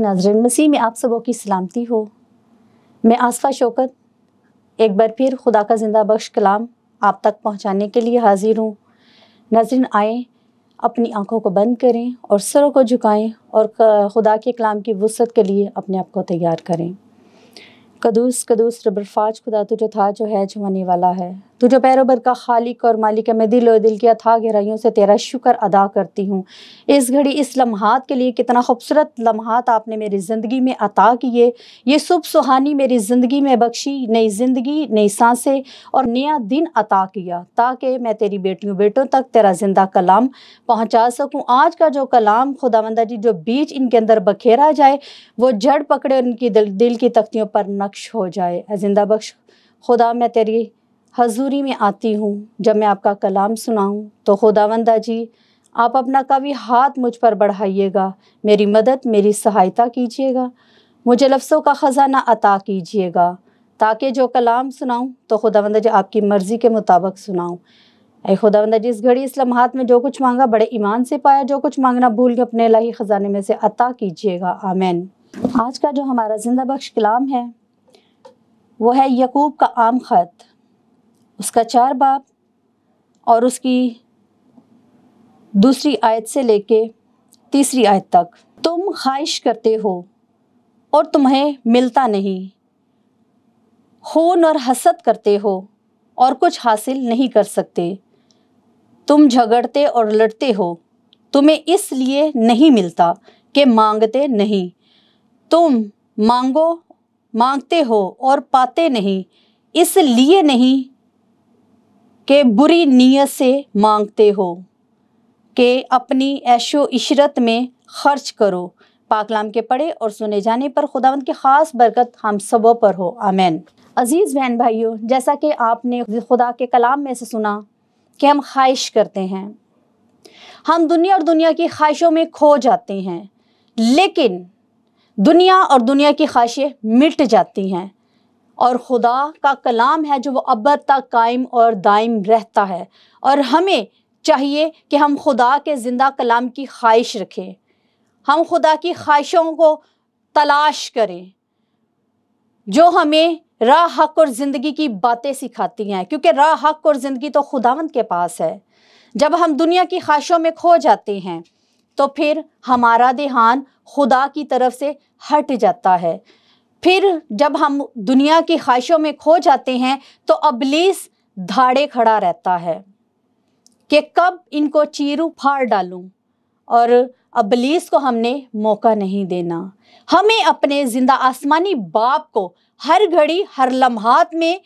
नाजरन मसीह में आप सबों की सलामती हो मैं आसफ़ा शौकत एक बार फिर खुदा का ज़िंदा बख्श कलाम आप तक पहुंचाने के लिए हाजिर हूँ नाजरन आए अपनी आंखों को बंद करें और सरों को झुकाएं और खुदा के कलाम की वसत के लिए अपने आप को तैयार करें कदूस कदूस रबरफाज खुदा तो जो था जो है जो होने वाला है तो जो पैरोबर का खालिक और मालिक है मैं दिल और दिल की अथाह गहराइयों से तेरा शुक्र अदा करती हूँ इस घड़ी इस लम्हात के लिए कितना खूबसूरत लम्हात आपने मेरी ज़िंदगी में अता किए ये सुबह सुहानी मेरी ज़िंदगी में बख्शी नई ज़िंदगी नई सांसें और नया दिन अता किया ताकि मैं तेरी बेटियों बेटों तक तेरा ज़िंदा कलाम पहुँचा सकूँ आज का जो कलाम मंदा जी जो बीच इनके अंदर बखेरा जाए वो जड़ पकड़े और इनकी दिल, दिल की तख्तियों पर नक्श हो जाए जिंदा बख्श खुदा मैं तेरी हजूरी में आती हूँ जब मैं आपका कलाम सुनाऊँ तो खुदावंदा जी आप अपना कभी हाथ मुझ पर बढ़ाइएगा मेरी मदद मेरी सहायता कीजिएगा मुझे लफ्सों का ख़जाना अता कीजिएगा ताकि जो कलाम सुनाऊँ तो खुदावंदा जी आपकी मर्ज़ी के मुताबिक सुनाऊँ अरे खुदावंदा जी इस घड़ी इस लम्हात में जो कुछ मांगा बड़े ईमान से पाया जो कुछ मांगना भूल के अपने लाही ख़जाने में से अता कीजिएगा आमैन आज का जो हमारा जिंदा बख्श कलाम है वो है यकूब का आम ख़त उसका चार बाप और उसकी दूसरी आयत से लेके तीसरी आयत तक तुम ख्वाहिश करते हो और तुम्हें मिलता नहीं खून और हसद करते हो और कुछ हासिल नहीं कर सकते तुम झगड़ते और लड़ते हो तुम्हें इसलिए नहीं मिलता कि मांगते नहीं तुम मांगो मांगते हो और पाते नहीं इसलिए नहीं कि बुरी नीयत से मांगते हो कि अपनी ऐशो इशरत में खर्च करो पाकलाम के पढ़े और सुने जाने पर खुदावंद की ख़ास बरकत हम सबों पर हो आमीन अज़ीज़ बहन भाइयों जैसा कि आपने खुदा के कलाम में से सुना कि हम ख्वाहिश करते हैं हम दुनिया और दुनिया की ख्वाहिशों में खो जाते हैं लेकिन दुनिया और दुनिया की ख्वाहिशें मिट जाती हैं और खुदा का कलाम है जो वो अब तक कायम और दायम रहता है और हमें चाहिए कि हम खुदा के ज़िंदा कलाम की ख्वाहिश रखें हम खुदा की ख्वाहिशों को तलाश करें जो हमें राह हक और ज़िंदगी की बातें सिखाती हैं क्योंकि राह हक और ज़िंदगी तो खुदावंद के पास है जब हम दुनिया की ख्वाहिशों में खो जाते हैं तो फिर हमारा देहान खुदा की तरफ से हट जाता है फिर जब हम दुनिया की ख्वाहिशों में खो जाते हैं तो अबलीस धाड़े खड़ा रहता है कि कब इनको चीरू फाड़ डालूं और अबलीस को हमने मौका नहीं देना हमें अपने ज़िंदा आसमानी बाप को हर घड़ी हर लम्हात में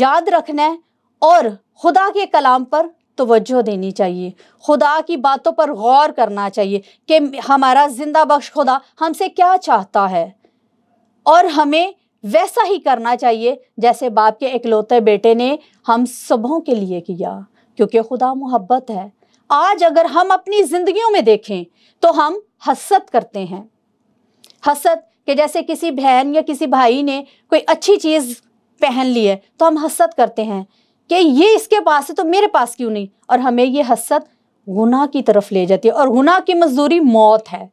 याद रखना है और खुदा के कलाम पर तोज्जो देनी चाहिए खुदा की बातों पर गौर करना चाहिए कि हमारा ज़िंदा बख्श खुदा हमसे क्या चाहता है और हमें वैसा ही करना चाहिए जैसे बाप के इकलौते बेटे ने हम सबों के लिए किया क्योंकि खुदा मोहब्बत है आज अगर हम अपनी ज़िंदगियों में देखें तो हम हसत करते हैं हसत कि जैसे किसी बहन या किसी भाई ने कोई अच्छी चीज़ पहन ली है तो हम हसत करते हैं कि ये इसके पास है तो मेरे पास क्यों नहीं और हमें ये हसत गुनाह की तरफ ले जाती है और गुनाह की मजदूरी मौत है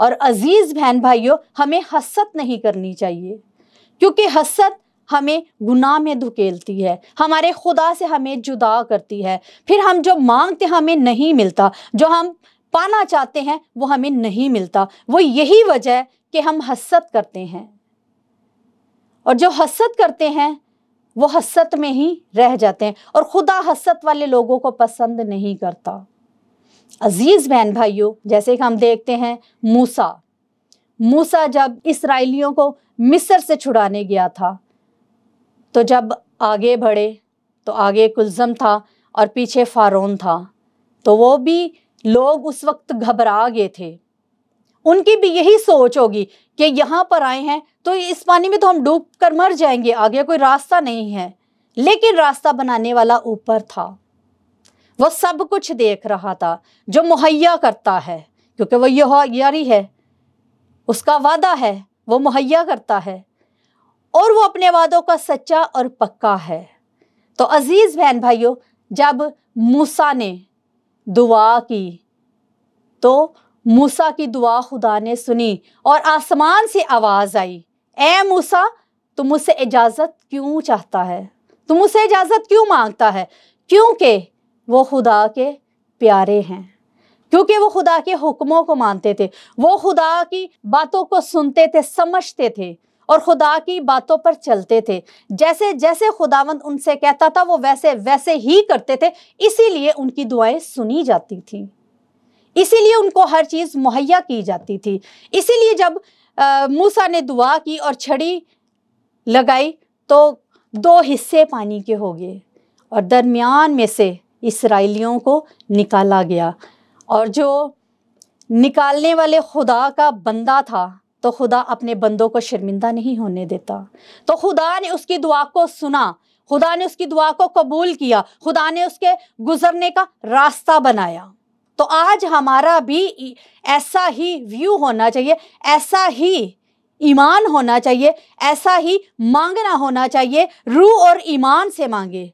और अजीज़ बहन भाइयों हमें हसत नहीं करनी चाहिए क्योंकि हसत हमें गुनाह में धुकेलती है हमारे खुदा से हमें जुदा करती है फिर हम जो मांगते हमें नहीं मिलता जो हम पाना चाहते हैं वो हमें नहीं मिलता वो यही वजह है कि हम हसत करते हैं और जो हसत करते हैं वो हसत में ही रह जाते हैं और खुदा हसत वाले लोगों को पसंद नहीं करता अजीज़ बहन भाइयों जैसे कि हम देखते हैं मूसा मूसा जब इसराइलियों को मिस्र से छुड़ाने गया था तो जब आगे बढ़े तो आगे कुलज़म था और पीछे फ़ारोन था तो वो भी लोग उस वक्त घबरा गए थे उनकी भी यही सोच होगी कि यहाँ पर आए हैं तो इस पानी में तो हम डूब कर मर जाएंगे आगे कोई रास्ता नहीं है लेकिन रास्ता बनाने वाला ऊपर था वह सब कुछ देख रहा था जो मुहैया करता है क्योंकि वह यह यारी है उसका वादा है वो मुहैया करता है और वो अपने वादों का सच्चा और पक्का है तो अज़ीज़ बहन भाइयों जब मूसा ने दुआ की तो मूसा की दुआ खुदा ने सुनी और आसमान से आवाज़ आई ए मूसा तुम मुझसे इजाज़त क्यों चाहता है तुम मुझसे इजाज़त क्यों मांगता है क्योंकि वो खुदा के प्यारे हैं क्योंकि वो खुदा के हुक्मों को मानते थे वो खुदा की बातों को सुनते थे समझते थे और खुदा की बातों पर चलते थे जैसे जैसे खुदावंद उनसे कहता था वो वैसे वैसे ही करते थे इसीलिए उनकी दुआएं सुनी जाती थी इसीलिए उनको हर चीज़ मुहैया की जाती थी इसीलिए जब मूसा ने दुआ की और छड़ी लगाई तो दो हिस्से पानी के हो गए और दरमियान में से इसराइलियों को निकाला गया और जो निकालने वाले खुदा का बंदा था तो खुदा अपने बंदों को शर्मिंदा नहीं होने देता तो खुदा ने उसकी दुआ को सुना खुदा ने उसकी दुआ को कबूल किया खुदा ने उसके गुजरने का रास्ता बनाया तो आज हमारा भी ऐसा ही व्यू होना चाहिए ऐसा ही ईमान होना चाहिए ऐसा ही मांगना होना चाहिए रूह और ईमान से मांगे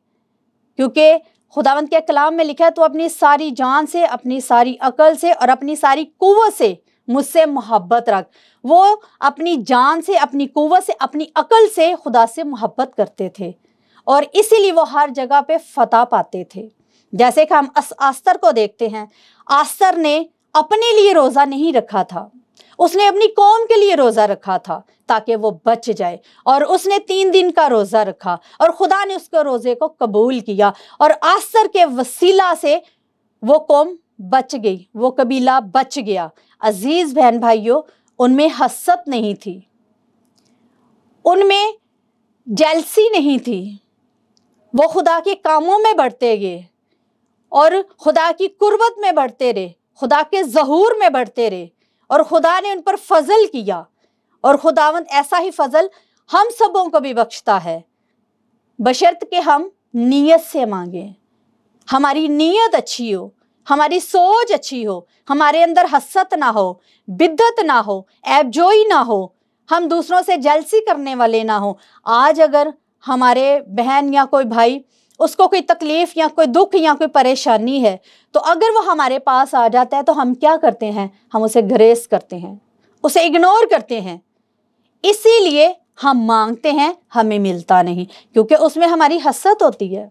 क्योंकि खुदावंत के कलाम में लिखा है तो अपनी सारी जान से अपनी सारी अकल से और अपनी सारी कुवत से मुझसे मोहब्बत रख वो अपनी जान से अपनी कुवत से अपनी अकल से खुदा से मोहब्बत करते थे और इसीलिए वो हर जगह पे फतह पाते थे जैसे कि हम आस्तर को देखते हैं आस्तर ने अपने लिए रोज़ा नहीं रखा था उसने अपनी कौम के लिए रोज़ा रखा था ताकि वो बच जाए और उसने तीन दिन का रोज़ा रखा और खुदा ने उसको रोज़े को कबूल किया और आसर के वसीला से वो कौम बच गई वो कबीला बच गया अजीज़ बहन भाइयों उनमें हसत नहीं थी उनमें जेलसी नहीं थी वो खुदा के कामों में बढ़ते गए और खुदा की कुर्बत में बढ़ते रहे खुदा के जहूर में बढ़ते रहे और खुदा ने उन पर फजल किया और खुदावन ऐसा ही फजल हम सबों को भी बख्शता है बशर्त के हम नीयत से मांगे हमारी नीयत अच्छी हो हमारी सोच अच्छी हो हमारे अंदर हसत ना हो बिद्दत ना हो ऐबजोई ना हो हम दूसरों से जलसी करने वाले ना हो आज अगर हमारे बहन या कोई भाई उसको कोई तकलीफ या कोई दुख या कोई परेशानी है तो अगर वो हमारे पास आ जाता है तो हम क्या करते हैं हम उसे ग्रेस करते हैं उसे इग्नोर करते हैं इसीलिए हम मांगते हैं हमें मिलता नहीं क्योंकि उसमें हमारी हसत होती है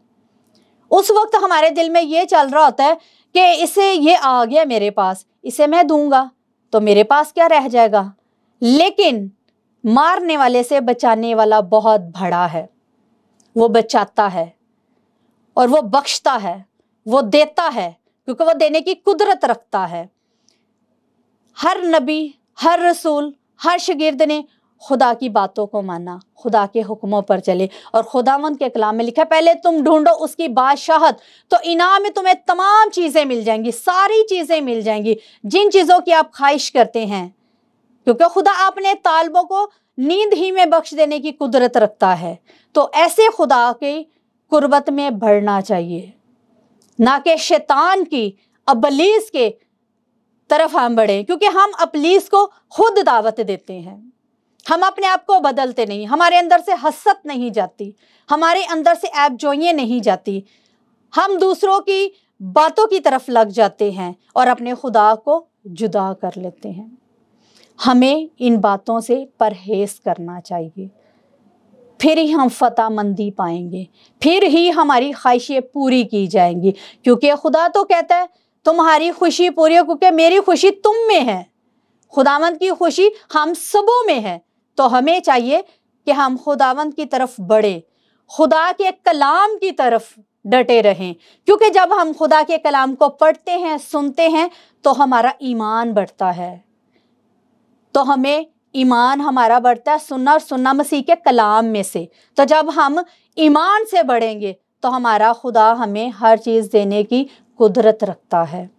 उस वक्त हमारे दिल में ये चल रहा होता है कि इसे ये आ गया मेरे पास इसे मैं दूंगा तो मेरे पास क्या रह जाएगा लेकिन मारने वाले से बचाने वाला बहुत बड़ा है वो बचाता है और वो बख्शता है वो देता है क्योंकि वो देने की कुदरत रखता है हर नबी हर रसूल हर शगिर्द ने खुदा की बातों को माना खुदा के हुक्मों पर चले और खुदावंद के कलाम में लिखा पहले तुम ढूंढो उसकी बादशाहत तो इनाम में तुम्हें तमाम चीज़ें मिल जाएंगी सारी चीज़ें मिल जाएंगी जिन चीज़ों की आप ख्वाहिश करते हैं क्योंकि खुदा अपने तालबों को नींद ही में बख्श देने की कुदरत रखता है तो ऐसे खुदा के कुर्बत में बढ़ना चाहिए ना कि शैतान की अबलीस के तरफ हम बढ़ें क्योंकि हम अपलीस को खुद दावत देते हैं हम अपने आप को बदलते नहीं हमारे अंदर से हसत नहीं जाती हमारे अंदर से ऐप जोइए नहीं जाती हम दूसरों की बातों की तरफ लग जाते हैं और अपने खुदा को जुदा कर लेते हैं हमें इन बातों से परहेज करना चाहिए फिर ही हम फतह मंदी पाएंगे फिर ही हमारी ख्वाहिशें पूरी की जाएंगी क्योंकि खुदा तो कहता है तुम्हारी खुशी पूरी हो क्योंकि मेरी खुशी तुम में है खुदावंत की खुशी हम सबों में है तो हमें चाहिए कि हम खुदावंत की तरफ बढ़े खुदा के कलाम की तरफ डटे रहें क्योंकि जब हम खुदा के कलाम को पढ़ते हैं सुनते हैं तो हमारा ईमान बढ़ता है तो हमें ईमान हमारा बढ़ता है सुनना और सुनना मसीह के कलाम में से तो जब हम ईमान से बढ़ेंगे तो हमारा खुदा हमें हर चीज़ देने की कुदरत रखता है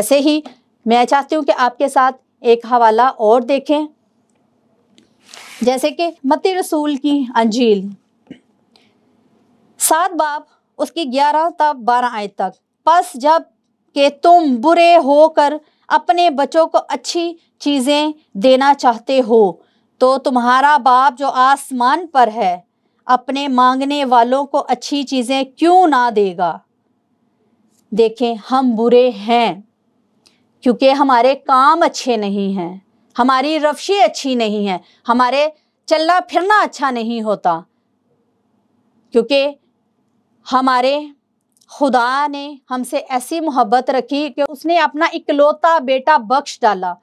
ऐसे ही मैं चाहती हूँ कि आपके साथ एक हवाला और देखें जैसे कि मती रसूल की अंजील सात बाप उसकी ग्यारह तब बारह आय तक बस जब के तुम बुरे होकर अपने बच्चों को अच्छी चीज़ें देना चाहते हो तो तुम्हारा बाप जो आसमान पर है अपने मांगने वालों को अच्छी चीज़ें क्यों ना देगा देखें हम बुरे हैं क्योंकि हमारे काम अच्छे नहीं हैं हमारी रफ्शी अच्छी नहीं है हमारे चलना फिरना अच्छा नहीं होता क्योंकि हमारे खुदा ने हमसे ऐसी मोहब्बत रखी कि उसने अपना इकलौता बेटा बख्श डाला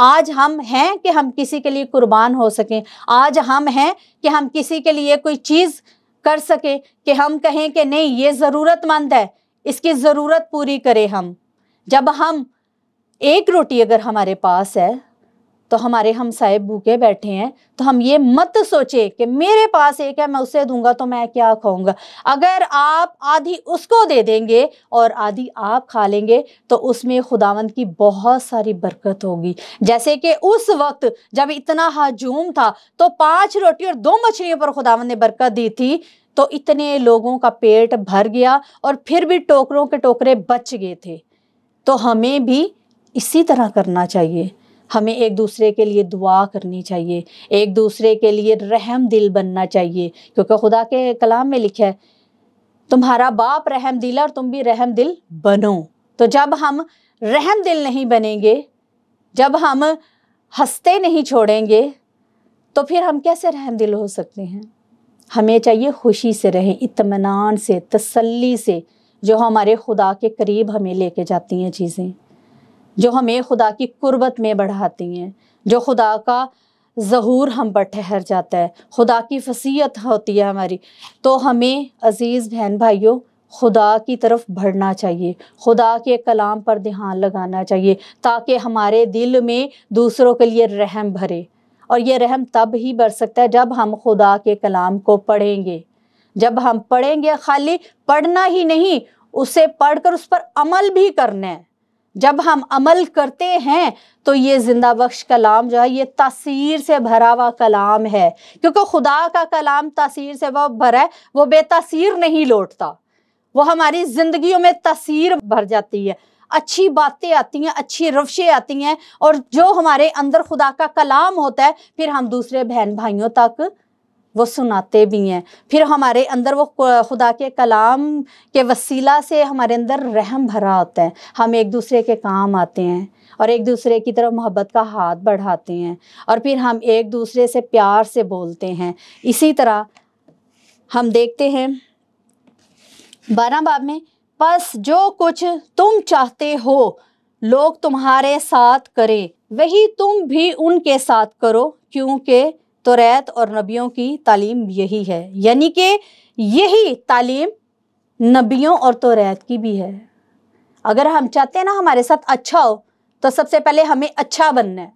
आज हम हैं कि हम किसी के लिए कुर्बान हो सकें आज हम हैं कि हम किसी के लिए कोई चीज़ कर सकें कि हम कहें कि नहीं ये ज़रूरतमंद है इसकी ज़रूरत पूरी करें हम जब हम एक रोटी अगर हमारे पास है तो हमारे हम साहेब भूखे बैठे हैं तो हम ये मत सोचे कि मेरे पास एक है मैं उसे दूंगा तो मैं क्या खाऊंगा अगर आप आधी उसको दे देंगे और आधी आप खा लेंगे तो उसमें खुदावंद की बहुत सारी बरकत होगी जैसे कि उस वक्त जब इतना हजूम था तो पांच रोटी और दो मछलियों पर खुदावंद ने बरकत दी थी तो इतने लोगों का पेट भर गया और फिर भी टोकरों के टोकरे बच गए थे तो हमें भी इसी तरह करना चाहिए हमें एक दूसरे के लिए दुआ करनी चाहिए एक दूसरे के लिए रहम दिल बनना चाहिए क्योंकि खुदा के कलाम में लिखा है तुम्हारा बाप रहम दिल और तुम भी रहम दिल बनो तो जब हम रहम दिल नहीं बनेंगे जब हम हंसते नहीं छोड़ेंगे तो फिर हम कैसे रहम दिल हो सकते हैं हमें चाहिए खुशी से रहें इतमान से तसल्ली से जो हमारे खुदा के करीब हमें लेके जाती हैं चीज़ें जो हमें खुदा की कुर्बत में बढ़ाती हैं जो खुदा का ज़हूर हम पर ठहर जाता है खुदा की फसीयत होती है हमारी तो हमें अज़ीज़ बहन भाइयों खुदा की तरफ बढ़ना चाहिए खुदा के कलाम पर ध्यान लगाना चाहिए ताकि हमारे दिल में दूसरों के लिए रहम भरे और ये रहम तब ही बढ़ सकता है जब हम खुदा के कलाम को पढ़ेंगे जब हम पढ़ेंगे खाली पढ़ना ही नहीं उसे पढ़कर उस पर अमल भी करना है जब हम अमल करते हैं तो ये जिंदा बख्श कलाम जो है ये तसीर से भरा हुआ कलाम है क्योंकि खुदा का कलाम तसीर से वह भरा है वो बेतासीर नहीं लौटता वो हमारी जिंदगियों में तसीर भर जाती है अच्छी बातें आती हैं अच्छी रफ्शें आती हैं और जो हमारे अंदर खुदा का कलाम होता है फिर हम दूसरे बहन भाइयों तक वो सुनाते भी हैं फिर हमारे अंदर वो खुदा के कलाम के वसीला से हमारे अंदर रहम भरा होता है हम एक दूसरे के काम आते हैं और एक दूसरे की तरफ मोहब्बत का हाथ बढ़ाते हैं और फिर हम एक दूसरे से प्यार से बोलते हैं इसी तरह हम देखते हैं बारह बाब में बस जो कुछ तुम चाहते हो लोग तुम्हारे साथ करें वही तुम भी उनके साथ करो क्योंकि तो रैत और नबियों की तालीम यही है यानी कि यही तालीम नबियों और तो रैत की भी है अगर हम चाहते हैं ना हमारे साथ अच्छा हो तो सबसे पहले हमें अच्छा बनना है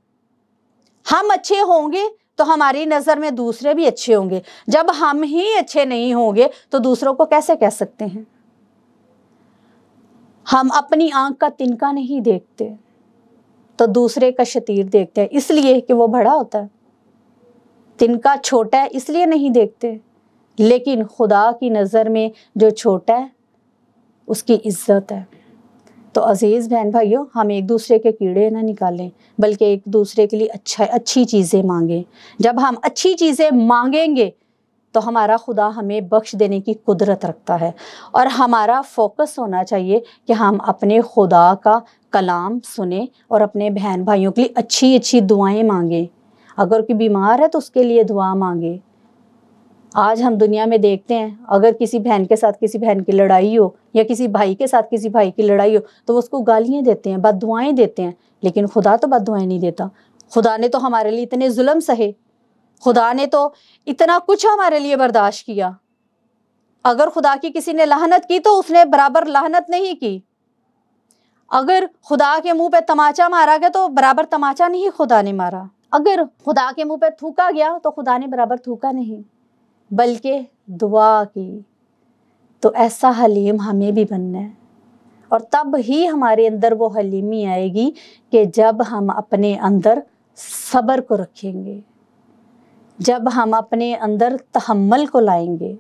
हम अच्छे होंगे तो हमारी नज़र में दूसरे भी अच्छे होंगे जब हम ही अच्छे नहीं होंगे तो दूसरों को कैसे कह सकते हैं हम अपनी आंख का तिनका नहीं देखते तो दूसरे का शतीर देखते हैं इसलिए कि वो बड़ा होता है तिनका छोटा है इसलिए नहीं देखते लेकिन खुदा की नज़र में जो छोटा है उसकी इज्जत है तो अज़ीज़ बहन भाइयों हम एक दूसरे के कीड़े ना निकालें बल्कि एक दूसरे के लिए अच्छा अच्छी चीज़ें मांगें जब हम अच्छी चीज़ें मांगेंगे तो हमारा खुदा हमें बख्श देने की कुदरत रखता है और हमारा फोकस होना चाहिए कि हम अपने खुदा का कलाम सुने और अपने बहन भाइयों के लिए अच्छी अच्छी दुआएं मांगें अगर कोई बीमार है तो उसके लिए दुआ मांगे आज हम दुनिया में देखते हैं अगर किसी बहन के साथ किसी बहन की लड़ाई हो या किसी भाई के साथ किसी भाई की लड़ाई हो तो वो उसको गालियाँ देते हैं बद दुआएँ देते हैं लेकिन खुदा तो बद दुआएँ नहीं देता खुदा ने तो हमारे लिए इतने जुल्म सहे खुदा ने तो इतना कुछ हमारे लिए बर्दाश्त किया अगर खुदा की किसी ने लहनत की तो उसने बराबर लहनत नहीं की अगर खुदा के मुंह पे तमाचा मारा गया तो बराबर तमाचा नहीं खुदा ने मारा अगर खुदा के मुंह पे थूका गया तो खुदा ने बराबर थूका नहीं बल्कि दुआ की तो ऐसा हलीम हमें भी बनना है और तब ही हमारे अंदर वो हलीमी आएगी कि जब हम अपने अंदर सब्र को रखेंगे जब हम अपने अंदर तहमल को लाएंगे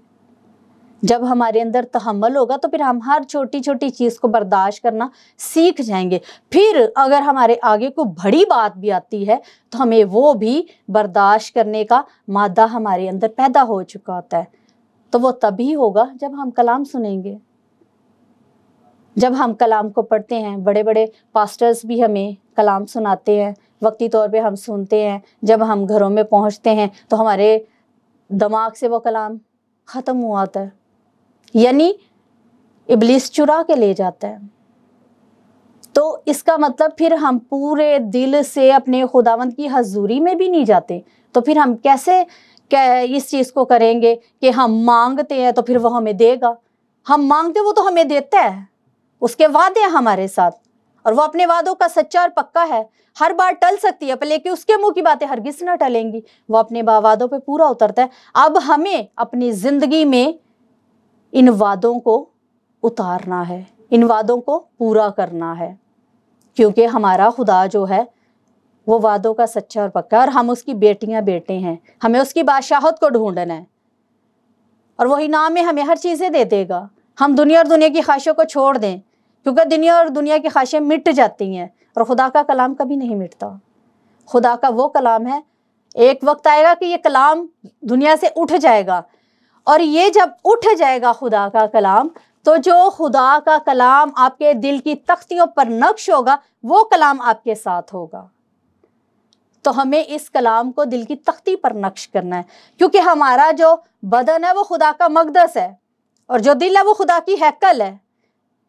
जब हमारे अंदर तहमल होगा तो फिर हम हर छोटी छोटी चीज़ को बर्दाश्त करना सीख जाएंगे फिर अगर हमारे आगे को बड़ी बात भी आती है तो हमें वो भी बर्दाश्त करने का मादा हमारे अंदर पैदा हो चुका होता है तो वो तभी होगा जब हम कलाम सुनेंगे जब हम कलाम को पढ़ते हैं बड़े बड़े पास्टर्स भी हमें कलाम सुनाते हैं वक्ती तौर पे हम सुनते हैं जब हम घरों में पहुंचते हैं तो हमारे दिमाग से वो कलाम ख़त्म हुआ था है यानी इबलीस चुरा के ले जाता है तो इसका मतलब फिर हम पूरे दिल से अपने खुदावंद की हजूरी में भी नहीं जाते तो फिर हम कैसे इस चीज़ को करेंगे कि हम मांगते हैं तो फिर वो हमें देगा हम मांगते वो तो हमें देता है उसके वादे हमारे साथ और वो अपने वादों का सच्चा और पक्का है हर बार टल सकती है पर लेकिन उसके मुंह की बातें हरगिज ना टलेंगी वो अपने वादों पे पूरा उतरता है अब हमें अपनी ज़िंदगी में इन वादों को उतारना है इन वादों को पूरा करना है क्योंकि हमारा खुदा जो है वो वादों का सच्चा और पक्का और हम उसकी बेटियां बेटे हैं हमें उसकी बादशाहत को ढूंढना है और वही नाम में हमें हर चीज़ें दे देगा हम दुनिया और दुनिया की ख्वाहिशों को छोड़ दें क्योंकि दुनिया और दुनिया की ख्वाहिशें मिट जाती हैं और खुदा का कलाम कभी नहीं मिटता खुदा का वो कलाम है एक वक्त आएगा कि ये कलाम दुनिया से उठ जाएगा और ये जब उठ जाएगा खुदा का कलाम तो जो खुदा का कलाम आपके दिल की तख्तियों पर नक्श होगा वो कलाम आपके साथ होगा तो हमें इस कलाम को दिल की तख्ती पर नक्श करना है क्योंकि हमारा जो बदन है वो खुदा का मकदस है और जो दिल है वो खुदा की हैकल है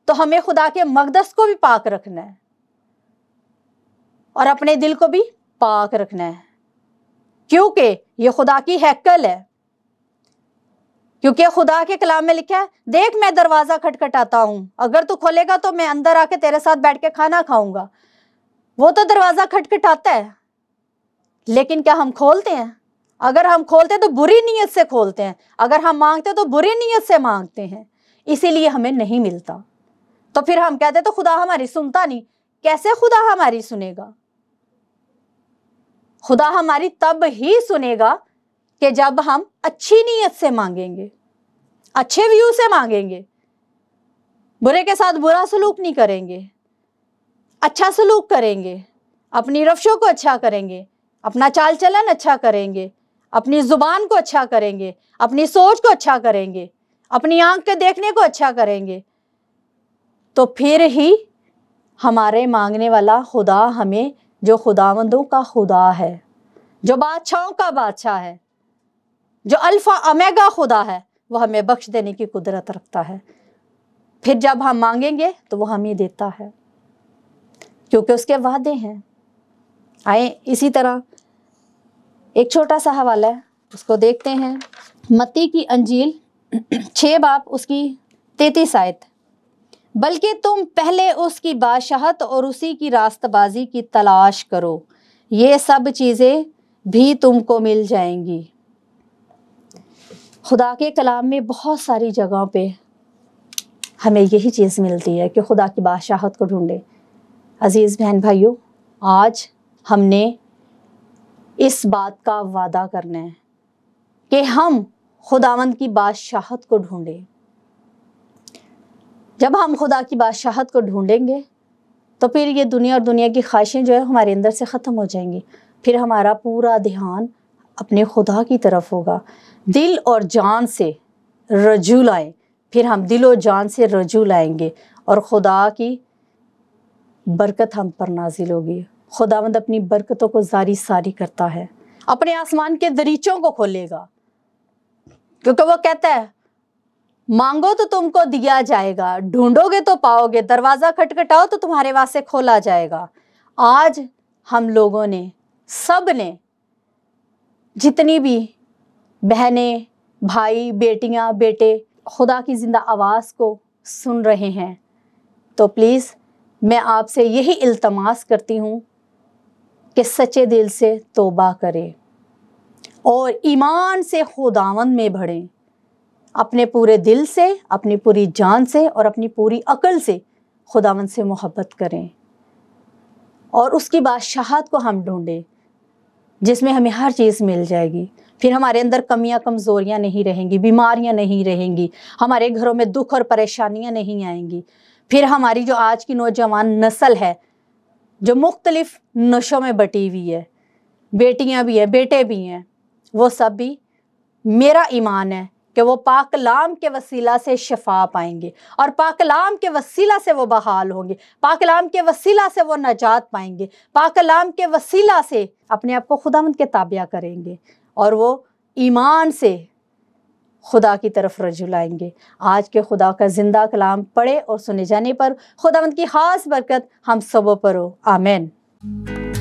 तो हमें खुदा के मकदस को भी पाक रखना है और अपने दिल को भी पाक रखना है क्योंकि ये खुदा की हैकल है क्योंकि खुदा के कलाम में लिखा है देख मैं दरवाज़ा खटखटाता हूँ अगर तू खोलेगा तो मैं अंदर आके तेरे साथ बैठ के खाना खाऊंगा वो तो दरवाज़ा खटखटाता है लेकिन क्या हम खोलते हैं अगर हम खोलते हैं तो बुरी नीयत से खोलते हैं अगर हम मांगते हैं तो बुरी नीयत से मांगते हैं इसीलिए हमें नहीं मिलता तो फिर हम कहते तो खुदा हमारी सुनता नहीं कैसे खुदा हमारी सुनेगा खुदा हमारी तब ही सुनेगा कि जब हम अच्छी नीयत से मांगेंगे अच्छे व्यू से मांगेंगे बुरे के साथ बुरा सलूक नहीं करेंगे अच्छा सलूक करेंगे अपनी रफ्शों को अच्छा करेंगे अपना चाल चलन अच्छा करेंगे अपनी ज़ुबान को अच्छा करेंगे अपनी सोच को अच्छा करेंगे अपनी आंख के देखने को अच्छा करेंगे तो फिर ही हमारे मांगने वाला खुदा हमें जो खुदावंदों का खुदा है जो बादशाहों का बादशाह है जो अल्फ़ा अमेगा खुदा है वो हमें बख्श देने की कुदरत रखता है फिर जब हम मांगेंगे तो वो हमें देता है क्योंकि उसके वादे हैं आए इसी तरह एक छोटा सा हवाला है उसको देखते हैं मत्ती की अंजील छः बाप उसकी तैतीस आयत बल्कि तुम पहले उसकी बादशाहत और उसी की रास्तबाजी की तलाश करो ये सब चीज़ें भी तुमको मिल जाएंगी खुदा के कलाम में बहुत सारी जगहों पे हमें यही चीज़ मिलती है कि खुदा की बादशाहत को ढूंढे अज़ीज़ बहन भाइयों आज हमने इस बात का वादा करना है कि हम खुदावंद की बादशाहत को ढूंढें जब हम खुदा की बादशाहत को ढूंढेंगे तो फिर ये दुनिया और दुनिया की ख्वाहिशें जो है हमारे अंदर से ख़त्म हो जाएंगी फिर हमारा पूरा ध्यान अपने खुदा की तरफ होगा दिल और जान से रजू लाए फिर हम दिल और जान से रजू लाएंगे और खुदा की बरकत हम पर नाजिल होगी खुदावंद अपनी बरकतों को जारी सारी करता है अपने आसमान के दरीचों को खोलेगा क्योंकि वो कहता है मांगो तो तुमको दिया जाएगा ढूंढोगे तो पाओगे दरवाज़ा खटखटाओ तो तुम्हारे वास्ते खोला जाएगा आज हम लोगों ने सब ने जितनी भी बहनें भाई बेटियां बेटे खुदा की ज़िंदा आवाज़ को सुन रहे हैं तो प्लीज़ मैं आपसे यही इल्तमास करती हूँ कि सच्चे दिल से तोबा करें और ईमान से खुदावन में बढ़ें अपने पूरे दिल से अपनी पूरी जान से और अपनी पूरी अकल से खुदावन से मोहब्बत करें और उसकी बादशाहत को हम ढूंढें जिसमें हमें हर चीज़ मिल जाएगी फिर हमारे अंदर कमियां कमज़ोरियां नहीं रहेंगी बीमारियां नहीं रहेंगी हमारे घरों में दुख और परेशानियां नहीं आएंगी फिर हमारी जो आज की नौजवान नस्ल है जो मुख्तलिफ नशों में बटी हुई है बेटियां भी हैं बेटे भी हैं वो सब भी मेरा ईमान है कि वो पाकलाम के वसीला से शफा पाएंगे और पाकलाम के वसीला से वो बहाल होंगे पाकलाम के वसीला से वो नजात पाएंगे पाकलाम के वसीला से अपने आप को खुदा के ताबिया करेंगे और वो ईमान से खुदा की तरफ रजू लाएंगे आज के खुदा का ज़िंदा कलाम पढ़े और सुने जाने पर खुदा की खास बरकत हम सबों पर हो आमेन